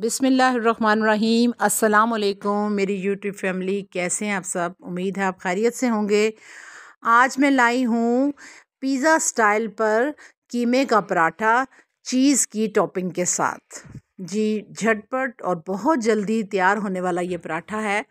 बिसमीम् अल्लाम मेरी YouTube family कैसे हैं आप सब उम्मीद है आप खैरियत से होंगे आज मैं लाई हूँ पिज़्ज़ा स्टाइल पर कीमे का पराठा चीज़ की टॉपिंग के साथ जी झटपट और बहुत जल्दी तैयार होने वाला ये पराठा है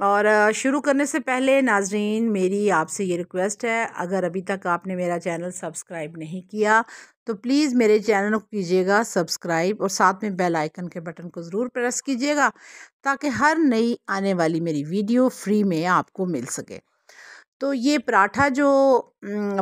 और शुरू करने से पहले नाजरीन मेरी आपसे ये रिक्वेस्ट है अगर अभी तक आपने मेरा चैनल सब्सक्राइब नहीं किया तो प्लीज़ मेरे चैनल को कीजिएगा सब्सक्राइब और साथ में बेल आइकन के बटन को ज़रूर प्रेस कीजिएगा ताकि हर नई आने वाली मेरी वीडियो फ्री में आपको मिल सके तो ये पराठा जो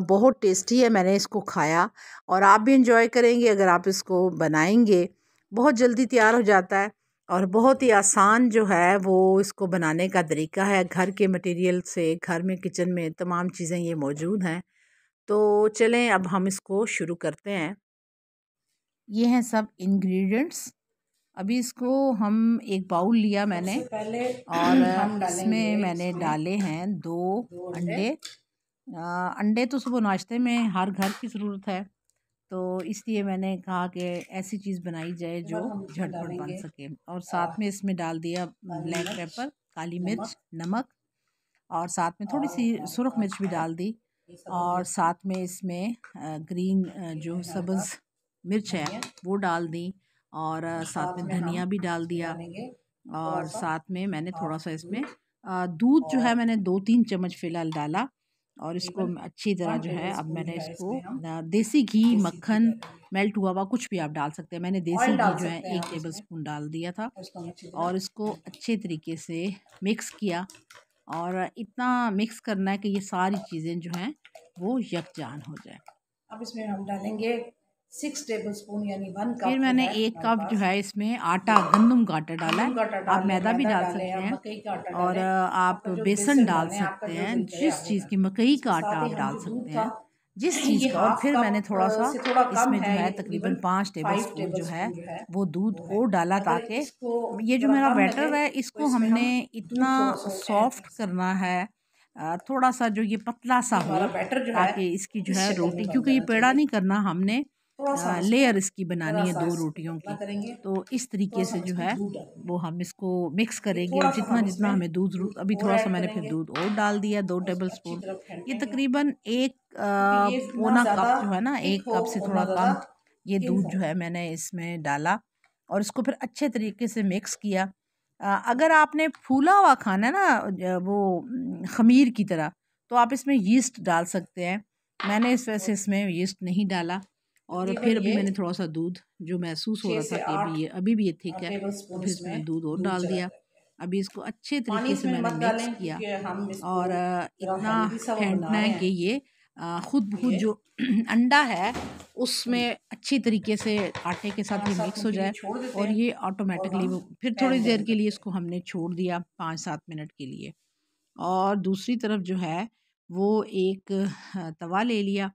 बहुत टेस्टी है मैंने इसको खाया और आप भी इंजॉय करेंगे अगर आप इसको बनाएंगे बहुत जल्दी तैयार हो जाता है और बहुत ही आसान जो है वो इसको बनाने का तरीका है घर के मटेरियल से घर में किचन में तमाम चीज़ें ये मौजूद हैं तो चलें अब हम इसको शुरू करते हैं ये हैं सब इंग्रेडिएंट्स अभी इसको हम एक बाउल लिया मैंने और इसमें मैंने डाले हैं दो अंडे आ, अंडे तो सुबह नाश्ते में हर घर की ज़रूरत है तो इसलिए मैंने कहा कि ऐसी चीज़ बनाई जाए जो झटपट बन सके और साथ में इसमें डाल दिया ब्लैक पेपर काली मिर्च नमक और साथ में थोड़ी सी सुरख मिर्च भी डाल दी और साथ में इसमें ग्रीन जो सब्ज़ मिर्च है वो डाल दी और साथ में धनिया भी डाल दिया और साथ में मैंने थोड़ा सा इसमें दूध जो है मैंने दो तीन चम्मच फ़िलहाल डाला और इसको अच्छी तरह जो है अब मैंने इसको देसी घी मक्खन मेल्ट हुआ हुआ कुछ भी आप डाल सकते हैं मैंने देसी घी जो है एक टेबल स्पून डाल दिया था और इसको अच्छे तरीके से मिक्स किया और इतना मिक्स करना है कि ये सारी चीज़ें जो हैं वो यकजान हो जाए अब इसमें हम डालेंगे सिक्स टेबल स्पून यानी वन कप फिर मैंने एक कप जो है इसमें आटा गंदम का आटा डाला है आप मैदा भी डाल सकते हैं और आप बेसन डाल सकते हैं जिस चीज़ की मकई का आटा आप डाल सकते हैं जिस चीज़ का और फिर मैंने थोड़ा सा इसमें जो है तकरीबन पाँच टेबल स्पून जो है वो दूध और डाला ताकि ये जो मेरा बैटर है तो इसको हमने इतना सॉफ्ट करना है थोड़ा सा जो ये पतला सा हो ताकि इसकी जो है रोटी क्योंकि ये पेड़ा नहीं करना हमने लेयर इसकी बनानी है दो रोटियों की तो इस तरीके से जो है वो हम इसको मिक्स करेंगे और जितना जितना हमें दूध अभी थोड़ा सा मैंने फिर दूध और डाल दिया दो टेबल स्पून ये तकरीबन एक पौना कप जो है ना एक कप से थोड़ा कम ये दूध जो है मैंने इसमें डाला और इसको फिर अच्छे तरीके से मिक्स किया अगर आपने फूला हुआ खाना ना वो खमीर की तरह तो आप इसमें यीस्ट डाल सकते हैं मैंने इस वजह से इसमें यीस्ट नहीं डाला और फिर अभी मैंने थोड़ा सा दूध जो महसूस हो रहा था कि भी ये अभी भी ये ठीक है फिर इसमें दूध और डाल दिया अभी इसको अच्छे तरीके से मैंने मिक्स किया और इतना फेंटना है कि ये ख़ुद बहुत जो अंडा है उसमें अच्छी तरीके से आटे के साथ ये मिक्स हो जाए और ये ऑटोमेटिकली फिर थोड़ी देर के लिए इसको हमने छोड़ दिया पाँच सात मिनट के लिए और दूसरी तरफ जो है वो एक तवा ले लिया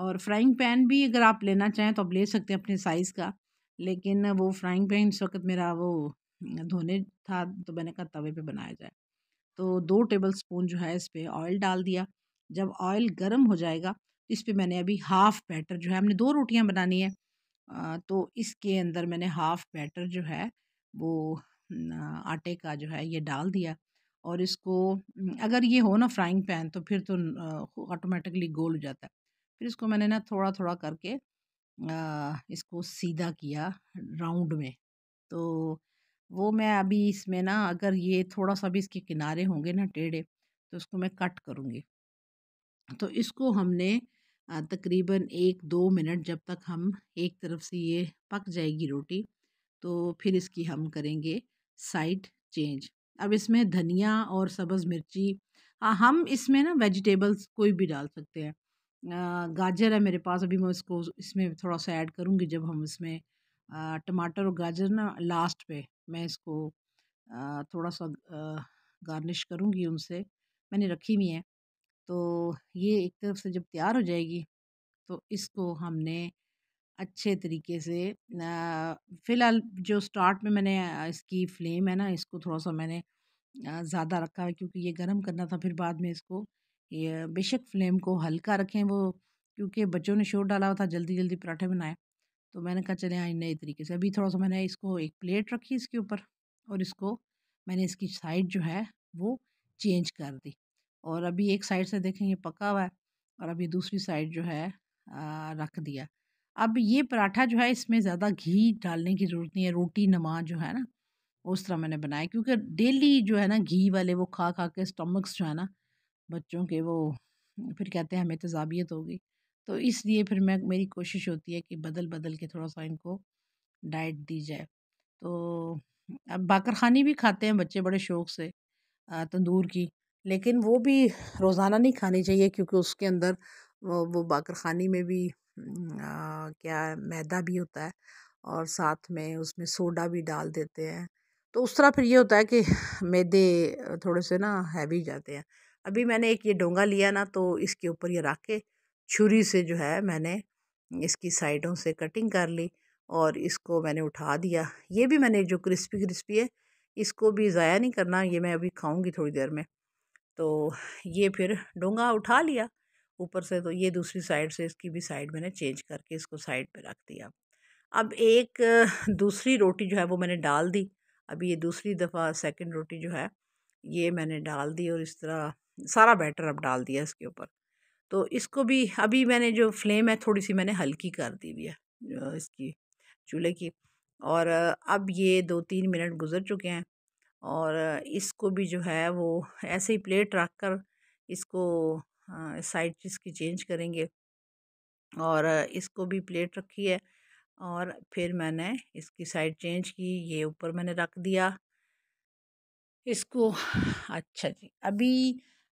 और फ्राइंग पैन भी अगर आप लेना चाहें तो आप ले सकते हैं अपने साइज़ का लेकिन वो फ्राइंग पैन इस वक्त मेरा वो धोने था तो मैंने कहा तवे पे बनाया जाए तो दो टेबल स्पून जो है इस पर ऑयल डाल दिया जब ऑयल गर्म हो जाएगा इस पर मैंने अभी हाफ़ बैटर जो है हमने दो रोटियां बनानी है तो इसके अंदर मैंने हाफ़ बैटर जो है वो आटे का जो है ये डाल दिया और इसको अगर ये हो ना फ्राइंग पैन तो फिर तो ऑटोमेटिकली गोल हो जाता है फिर इसको मैंने ना थोड़ा थोड़ा करके आ, इसको सीधा किया राउंड में तो वो मैं अभी इसमें ना अगर ये थोड़ा सा भी इसके किनारे होंगे ना टेढ़े तो उसको मैं कट करूँगी तो इसको हमने तकरीबन एक दो मिनट जब तक हम एक तरफ से ये पक जाएगी रोटी तो फिर इसकी हम करेंगे साइड चेंज अब इसमें धनिया और सब्ज़ मिर्ची हम इसमें ना वेजिटेबल्स कोई भी डाल सकते हैं गाजर है मेरे पास अभी मैं उसको इसमें थोड़ा सा ऐड करूँगी जब हम इसमें टमाटर और गाजर ना लास्ट पे मैं इसको थोड़ा सा गार्निश करूँगी उनसे मैंने रखी हुई है तो ये एक तरफ से जब तैयार हो जाएगी तो इसको हमने अच्छे तरीके से फ़िलहाल जो स्टार्ट में मैंने इसकी फ्लेम है ना इसको थोड़ा सा मैंने ज़्यादा रखा है क्योंकि ये गर्म करना था फिर बाद में इसको ये बेशक फ्लेम को हल्का रखें वो क्योंकि बच्चों ने शोर डाला हुआ था जल्दी जल्दी पराठे बनाए तो मैंने कहा चले हाँ नए तरीके से अभी थोड़ा सा मैंने इसको एक प्लेट रखी इसके ऊपर और इसको मैंने इसकी साइड जो है वो चेंज कर दी और अभी एक साइड से देखें ये पका हुआ है और अभी दूसरी साइड जो है आ, रख दिया अब ये पराठा जो है इसमें ज़्यादा घी डालने की ज़रूरत नहीं है रोटी नमा जो है ना उस तरह मैंने बनाया क्योंकि डेली जो है ना घी वाले वो खा खा के स्टमक्स जो है ना बच्चों के वो फिर कहते हैं हमें तजाबियत तो होगी तो इसलिए फिर मैं मेरी कोशिश होती है कि बदल बदल के थोड़ा सा इनको डाइट दी जाए तो अब बाकर खानी भी खाते हैं बच्चे बड़े शौक से तंदूर की लेकिन वो भी रोज़ाना नहीं खानी चाहिए क्योंकि उसके अंदर वो, वो बाकर खानी में भी आ, क्या मैदा भी होता है और साथ में उसमें सोडा भी डाल देते हैं तो उस तरह फिर ये होता है कि मैदे थोड़े से ना हैवी जाते हैं अभी मैंने एक ये डोंगा लिया ना तो इसके ऊपर ये रख के छुरी से जो है मैंने इसकी साइडों से कटिंग कर ली और इसको मैंने उठा दिया ये भी मैंने जो क्रिस्पी क्रिस्पी है इसको भी ज़ाया नहीं करना ये मैं अभी खाऊंगी थोड़ी देर में तो ये फिर डोंगा उठा लिया ऊपर से तो ये दूसरी साइड से इसकी भी साइड मैंने चेंज करके इसको साइड पर रख दिया अब एक दूसरी रोटी जो है वो मैंने डाल दी अभी ये दूसरी दफ़ा सेकेंड रोटी जो है ये मैंने डाल दी और इस तरह सारा बैटर अब डाल दिया इसके ऊपर तो इसको भी अभी मैंने जो फ्लेम है थोड़ी सी मैंने हल्की कर दी हुई है इसकी चूल्हे की और अब ये दो तीन मिनट गुजर चुके हैं और इसको भी जो है वो ऐसे ही प्लेट रख कर इसको साइड इसकी चेंज करेंगे और इसको भी प्लेट रखी है और फिर मैंने इसकी साइड चेंज की ये ऊपर मैंने रख दिया इसको अच्छा जी अभी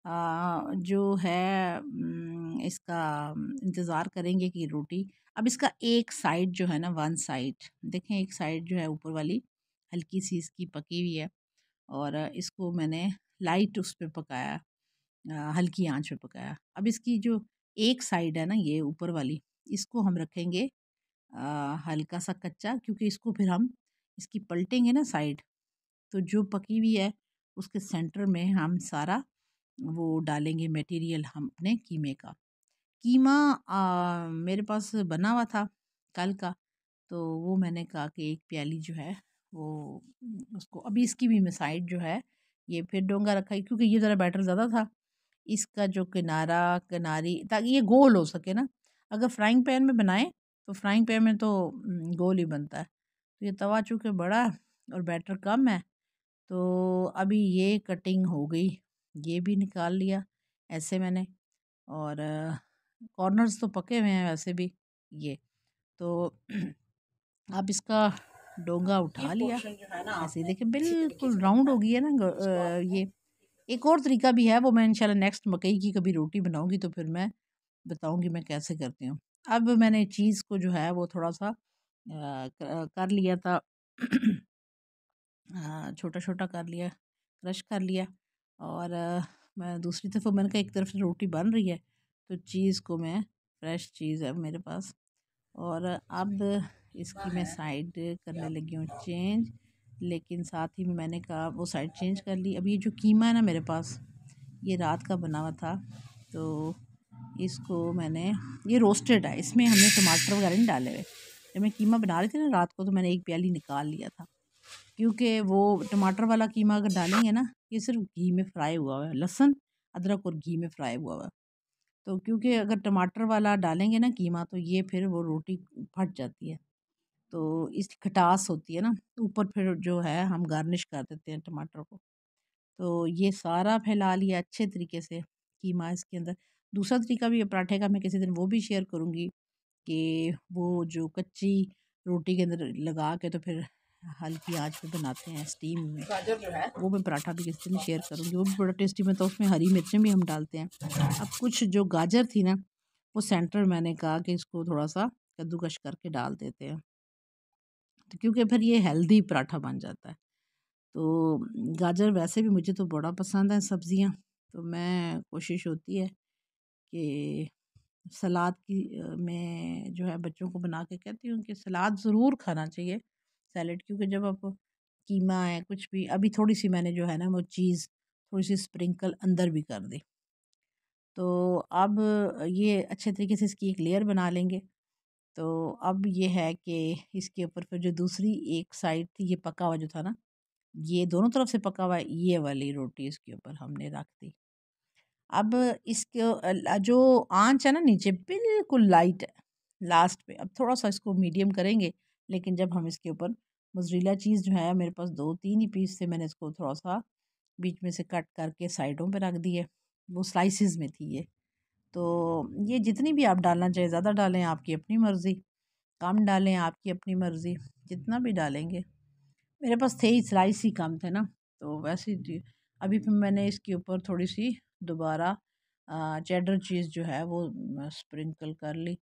जो है इसका इंतज़ार करेंगे कि रोटी अब इसका एक साइड जो है ना वन साइड देखें एक साइड जो है ऊपर वाली हल्की सी इसकी पकी हुई है और इसको मैंने लाइट उस पर पकाया हल्की आंच पे पकाया अब इसकी जो एक साइड है ना ये ऊपर वाली इसको हम रखेंगे हल्का सा कच्चा क्योंकि इसको फिर हम इसकी पलटेंगे ना साइड तो जो पकी हुई है उसके सेंटर में हम सारा वो डालेंगे मटेरियल हम अपने कीमे का कीमा आ, मेरे पास बना हुआ था कल का तो वो मैंने कहा कि एक प्याली जो है वो उसको अभी इसकी भी मैं साइड जो है ये फिर डोंगा रखा है क्योंकि ये ज़रा बैटर ज़्यादा था इसका जो किनारा किनारी ताकि ये गोल हो सके ना अगर फ्राइंग पैन में बनाएं तो फ्राइंग पैन में तो गोल ही बनता है तो ये तवा चूँकि बड़ा और बैटर कम है तो अभी ये कटिंग हो गई ये भी निकाल लिया ऐसे मैंने और कॉर्नर्स तो पके हुए हैं वैसे भी ये तो अब इसका डोंगा उठा लिया ऐसे देखिए बिल्कुल राउंड हो गई है ना ये एक और तरीका भी है वो मैं इंशाल्लाह नेक्स्ट मकई की कभी रोटी बनाऊंगी तो फिर मैं बताऊंगी मैं कैसे करती हूँ अब मैंने चीज़ को जो है वो थोड़ा सा कर लिया था छोटा छोटा कर लिया क्रश कर लिया और मैं दूसरी तरफ मैंने कहा एक तरफ से रोटी बन रही है तो चीज़ को मैं फ्रेश चीज़ है मेरे पास और अब इसकी मैं साइड करने लगी हूँ चेंज लेकिन साथ ही में मैंने कहा वो साइड चेंज कर ली अब ये जो कीमा है ना मेरे पास ये रात का बना हुआ था तो इसको मैंने ये रोस्टेड है इसमें हमने टमाटर वगैरह नहीं डाले हुए जब मैं कीमा बना रही थी ना रात को तो मैंने एक प्याली निकाल लिया था क्योंकि वो टमाटर वाला कीमा अगर डालेंगे ना ये सिर्फ घी में फ्राई हुआ हुआ है लहसुन अदरक और घी में फ्राई हुआ हुआ है तो क्योंकि अगर टमाटर वाला डालेंगे ना कीमा तो ये फिर वो रोटी फट जाती है तो इस खटास होती है ना ऊपर फिर जो है हम गार्निश कर देते हैं टमाटर को तो ये सारा फैला लिया अच्छे तरीके से कीमा इसके अंदर दूसरा तरीका भी पराठे का मैं किसी दिन वो भी शेयर करूँगी कि वो जो कच्ची रोटी के अंदर लगा के तो फिर हल्की आंच पे बनाते हैं स्टीम में गाजर जो है वो मैं पराठा भी किस दिन शेयर करूँगी वो भी बड़ा टेस्टी बनता है तो उसमें हरी मिर्चें भी हम डालते हैं अब कुछ जो गाजर थी ना वो सेंटर मैंने कहा कि इसको थोड़ा सा कद्दूकश करके डाल देते हैं तो क्योंकि फिर ये हेल्दी पराठा बन जाता है तो गाजर वैसे भी मुझे तो बड़ा पसंद है सब्ज़ियाँ तो मैं कोशिश होती है कि सलाद की मैं जो है बच्चों को बना के कहती हूँ कि सलाद ज़रूर खाना चाहिए सैलड क्योंकि जब आप कीमा है कुछ भी अभी थोड़ी सी मैंने जो है ना वो चीज़ थोड़ी सी स्प्रिंकल अंदर भी कर दी तो अब ये अच्छे तरीके से इसकी एक लेयर बना लेंगे तो अब ये है कि इसके ऊपर फिर जो दूसरी एक साइड थी ये पका हुआ जो था ना ये दोनों तरफ से पका हुआ ये वाली रोटी इसके ऊपर हमने रख दी अब इसके जो आंच है ना नीचे बिल्कुल लाइट है लास्ट पे अब थोड़ा सा इसको मीडियम करेंगे लेकिन जब हम इसके ऊपर मजरीला चीज़ जो है मेरे पास दो तीन ही पीस थे मैंने इसको थोड़ा सा बीच में से कट करके साइडों पे रख दिए वो स्लाइसिस में थी ये तो ये जितनी भी आप डालना चाहिए ज़्यादा डालें आपकी अपनी मर्ज़ी कम डालें आपकी अपनी मर्ज़ी जितना भी डालेंगे मेरे पास थे ही स्लाइस ही कम थे ना तो वैसे अभी फिर मैंने इसके ऊपर थोड़ी सी दोबारा चेडर चीज़ जो है वो स्प्रिंकल कर ली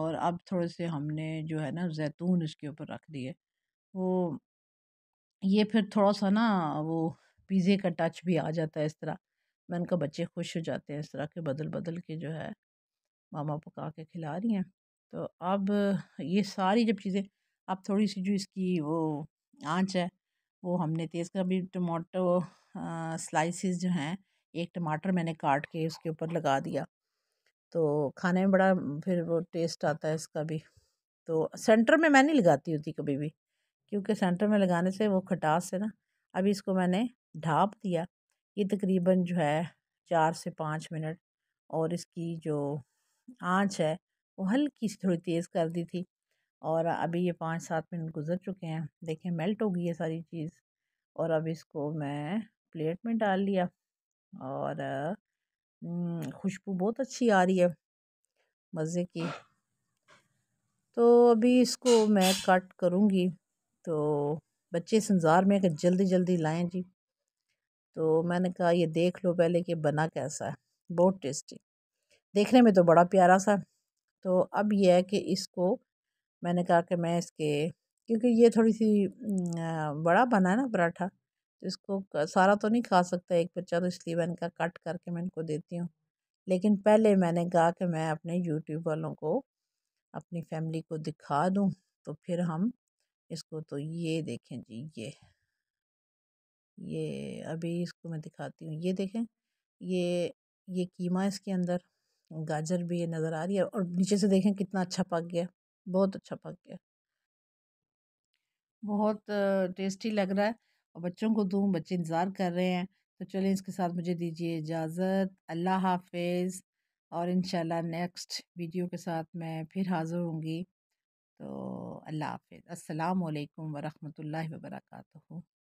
और अब थोड़े से हमने जो है ना जैतून इसके ऊपर रख दिए वो ये फिर थोड़ा सा ना वो पिज़्ज़े का टच भी आ जाता है इस तरह मैंने कहा बच्चे खुश हो जाते हैं इस तरह के बदल बदल के जो है मामा पका के खिला रही हैं तो अब ये सारी जब चीज़ें अब थोड़ी सी जो इसकी वो आंच है वो हमने तेज़ का भी टमाटो स्लाइसिस जो हैं एक टमाटर मैंने काट के उसके ऊपर लगा दिया तो खाने में बड़ा फिर वो टेस्ट आता है इसका भी तो सेंटर में मैं नहीं लगाती होती कभी भी क्योंकि सेंटर में लगाने से वो खटास है ना अभी इसको मैंने ढाप दिया ये तकरीबन जो है चार से पाँच मिनट और इसकी जो आंच है वो हल्की सी थोड़ी तेज़ कर दी थी और अभी ये पाँच सात मिनट गुजर चुके हैं देखें मेल्ट हो गई है सारी चीज़ और अब इसको मैं प्लेट में डाल लिया और खुशबू बहुत अच्छी आ रही है मज़े की तो अभी इसको मैं कट करूँगी तो बच्चे इस इंतज़ार में कि जल्दी जल्दी लाएं जी तो मैंने कहा ये देख लो पहले कि बना कैसा है बहुत टेस्टी देखने में तो बड़ा प्यारा सा तो अब यह है कि इसको मैंने कहा कि मैं इसके क्योंकि ये थोड़ी सी बड़ा बना है ना पराठा तो इसको सारा तो नहीं खा सकता एक बच्चा तो इसलिए मैंने कहा कट करके मैं इनको देती हूँ लेकिन पहले मैंने कहा कि मैं अपने यूट्यूब वालों को अपनी फैमिली को दिखा दूँ तो फिर हम इसको तो ये देखें जी ये ये अभी इसको मैं दिखाती हूँ ये देखें ये ये कीमा इसके अंदर गाजर भी ये नज़र आ रही है और नीचे से देखें कितना अच्छा पक गया बहुत अच्छा पक गया बहुत टेस्टी लग रहा है और बच्चों को दूँ तो बच्चे इंतज़ार कर रहे हैं तो चलें इसके साथ मुझे दीजिए इजाज़त अल्लाह हाफिज़ और इन नेक्स्ट वीडियो के साथ मैं फिर हाज़िर होंगी तो अल्लाह हाफिज़ अस्सलाम वालेकुम वरहमतुल्लाहि